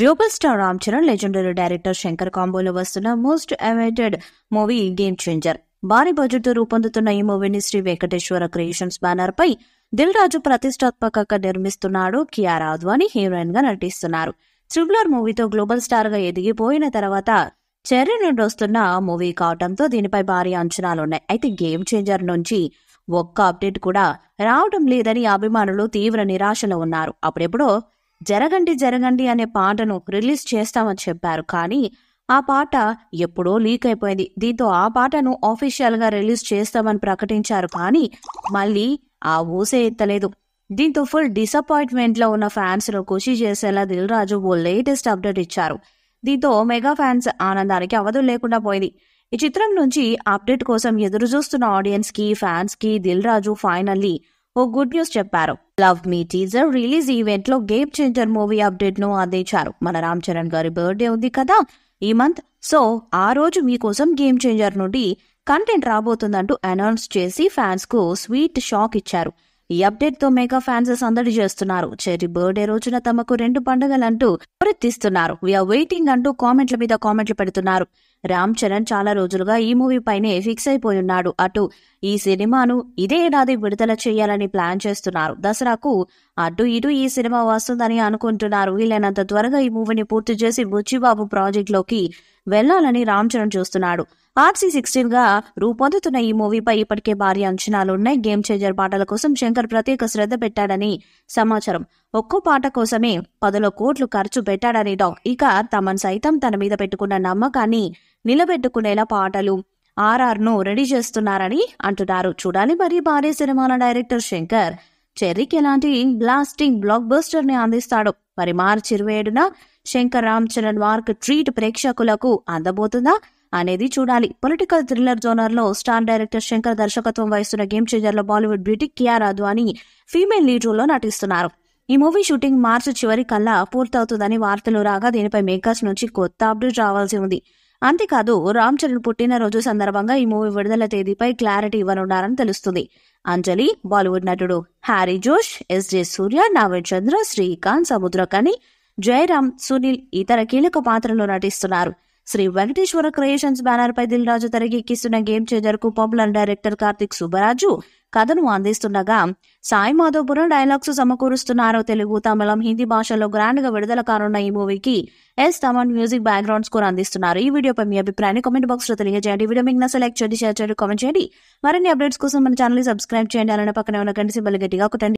global star Ram Charan legendary director Shankar కాంబోలో వస్తున్న most awaited movie game changer భారీ బడ్జెట్ తో రూపొందుతున్న ఈ మూవీని శ్రీ వెంకటేశ్వర క్రియేషన్స్ బ్యానర్ పై దిల్ రాజు ప్రతిష్టాత్మకంగా నిర్మిస్తున్నాడు కియారా అద్వాని హీరోయిన్ గా నటిస్తున్నారు త్రిబులర్ మూవీతో గ్లోబల్ స్టార్ గా ఎదిగిపోయిన తర్వాత చెర్రీ నుండి వస్తున్న మూవీ కావడంతో దీనిపై భారీ అంచనాలున్నాయి అయితే గేమ్ చేంజర్ నుంచి ఒక్క అప్డేట్ కూడా రావడం లేదని అభిమానులు తీవ్ర నిరాశలో ఉన్నారు అప్పుడెప్పుడో జరగండి జరగండి అనే పాటను రిలీజ్ చేస్తామని చెప్పారు కానీ ఆ పాట ఎప్పుడో లీక్ అయిపోయింది దీంతో ఆ పాటను ఆఫీషియల్గా రిలీజ్ చేస్తామని ప్రకటించారు కానీ మళ్ళీ ఆ ఊసే ఎత్తలేదు దీంతో ఫుల్ డిసప్పాయింట్మెంట్లో ఉన్న ను ఖుషి చేసేలా దిల్ రాజు ఓ లేటెస్ట్ అప్డేట్ ఇచ్చారు దీంతో మెగా ఫ్యాన్స్ ఆనందానికి అవధు లేకుండా పోయింది ఈ చిత్రం నుంచి అప్డేట్ కోసం ఎదురు చూస్తున్న ఆడియన్స్కి ఫ్యాన్స్కి రాజు ఫైనల్లీ ఓ గుడ్ న్యూస్ చెప్పారు love me teaser release event లో గేమ్ చేంజర్ మూవీ అప్డేట్ ను అందించారు మన రామ్ చరణ్ గారి బర్త్డే ఉంది కదా ఈ మంత్ సో ఆ రోజు మీకోసం గేమ్ చేంజర్ నుండి కంటెంట్ రాబోతుందంటూ అనౌన్స్ చేసి ఫ్యాన్స్ కు స్వీట్ షాక్ ఇచ్చారు ఈ అప్డేట్ తో మెగా ఫ్యాన్స్ సందడి చేస్తున్నారు చెరి బర్త్డే రోజున తమకు రెండు పండుగలంటూ ప్రతిస్తున్నారు వీఆర్ వెయిటింగ్ అంటూ కామెంట్ల మీద కామెంట్లు పెడుతున్నారు రామ్ చరణ్ చాలా రోజులుగా ఈ మూవీ పైనే ఫిక్స్ అయిపోయి ఉన్నాడు అటు ఈ సినిమాను ఇదే ఏడాది విడుదల చేయాలని ప్లాన్ చేస్తున్నారు దసరాకు అటు ఇటు ఈ సినిమా వస్తుందని అనుకుంటున్నారు వీలైనంత త్వరగా ఈ మూవీని పూర్తి చేసి బుచ్చిబాబు ప్రాజెక్టులోకి వెళ్లాలని రామ్ చరణ్ చూస్తున్నాడు ఆర్సీ సిక్స్టీన్ గా రూపొందుతున్న ఈ మూవీపై ఇప్పటికే భారీ అంచనాలున్నాయి గేమ్ చేంజర్ పాటల కోసం శంకర్ ప్రత్యేక శ్రద్ధ పెట్టాడని సమాచారం ఒక్కో పాట కోసమే పదలో కోట్లు ఖర్చు పెట్టాడని డాక్ ఇక తమను సైతం తన మీద పెట్టుకున్న నమ్మకాన్ని నిలబెట్టుకునేలా పాటలు ఆర్ఆర్ను రెడీ చేస్తున్నారని అంటున్నారు చూడాలి మరి భారీ సినిమాల డైరెక్టర్ శంకర్ చెర్రీకి ఎలాంటి బ్లాస్టింగ్ బ్లాక్ బస్టర్ ని అందిస్తాడు మరి మార్చి ఇరవై ఏడున శంకర్ రామ్ చరణ్ వార్క్ ట్రీట్ ప్రేక్షకులకు అందబోతుందా అనేది చూడాలి పొలిటికల్ థ్రిల్లర్ జోనర్ లో స్టార్ డైరెక్టర్ శంకర్ దర్శకత్వం వహిస్తున్న గేమ్ చేంజర్ లో Bollywood beauty Kiara Advani female lead role లో నటిస్తున్నారు ఈ మూవీ షూటింగ్ మార్చి చివరి కల్లా పూర్తవుతుందని వార్తలు రాగా దీనిపై మేకర్స్ నుంచి కొత్త అప్డేట్ రావాల్సి ఉంది అంతేకాదు రామ్ చరణ్ పుట్టినరోజు సందర్భంగా ఈ మూవీ విడుదల తేదీపై క్లారిటీ ఇవ్వనున్నారని తెలుస్తుంది అంజలి బాలీవుడ్ నటుడు Harry Josh S J Surya Naved Chandra Srikanth Samuthirakani Jayaram Sunil ఇతర కీలక పాత్రలో నటిస్తున్నారు శ్రీ వెంకటేశ్వర క్రియేషన్స్ బ్యానర్ పై దిల్ రాజు తెరకెక్కిస్తున్న గేమ్ చేంజర్ కు పాపులర్ డైరెక్టర్ కార్తిక్ సుబ్బరాజు కథను అందిస్తుండగా సాయి మాధోపురం డైలాగ్స్ సమకూరుస్తున్నారు తెలుగు తమిళం హిందీ భాషల్లో గ్రాండ్ గా విడుదల కానున్న ఈ మూవీకి S Thaman music ground score అందిస్తున్నారు ఈ వీడియోపై మీ అభిప్రాయాన్ని కామెంట్ బాక్స్ లో తెలియజేయండి వీడియో మీకు సెలెక్ట్ చేయండి షేర్ చేయండి కామెంట్ చేయండి మరిన్ని అప్డేట్స్ కోసం మన ఛానల్ సబ్స్క్రైబ్ చేయండి అలానే పక్కనే ఉన్న కంటి సింబల్ గట్టిగా టెన్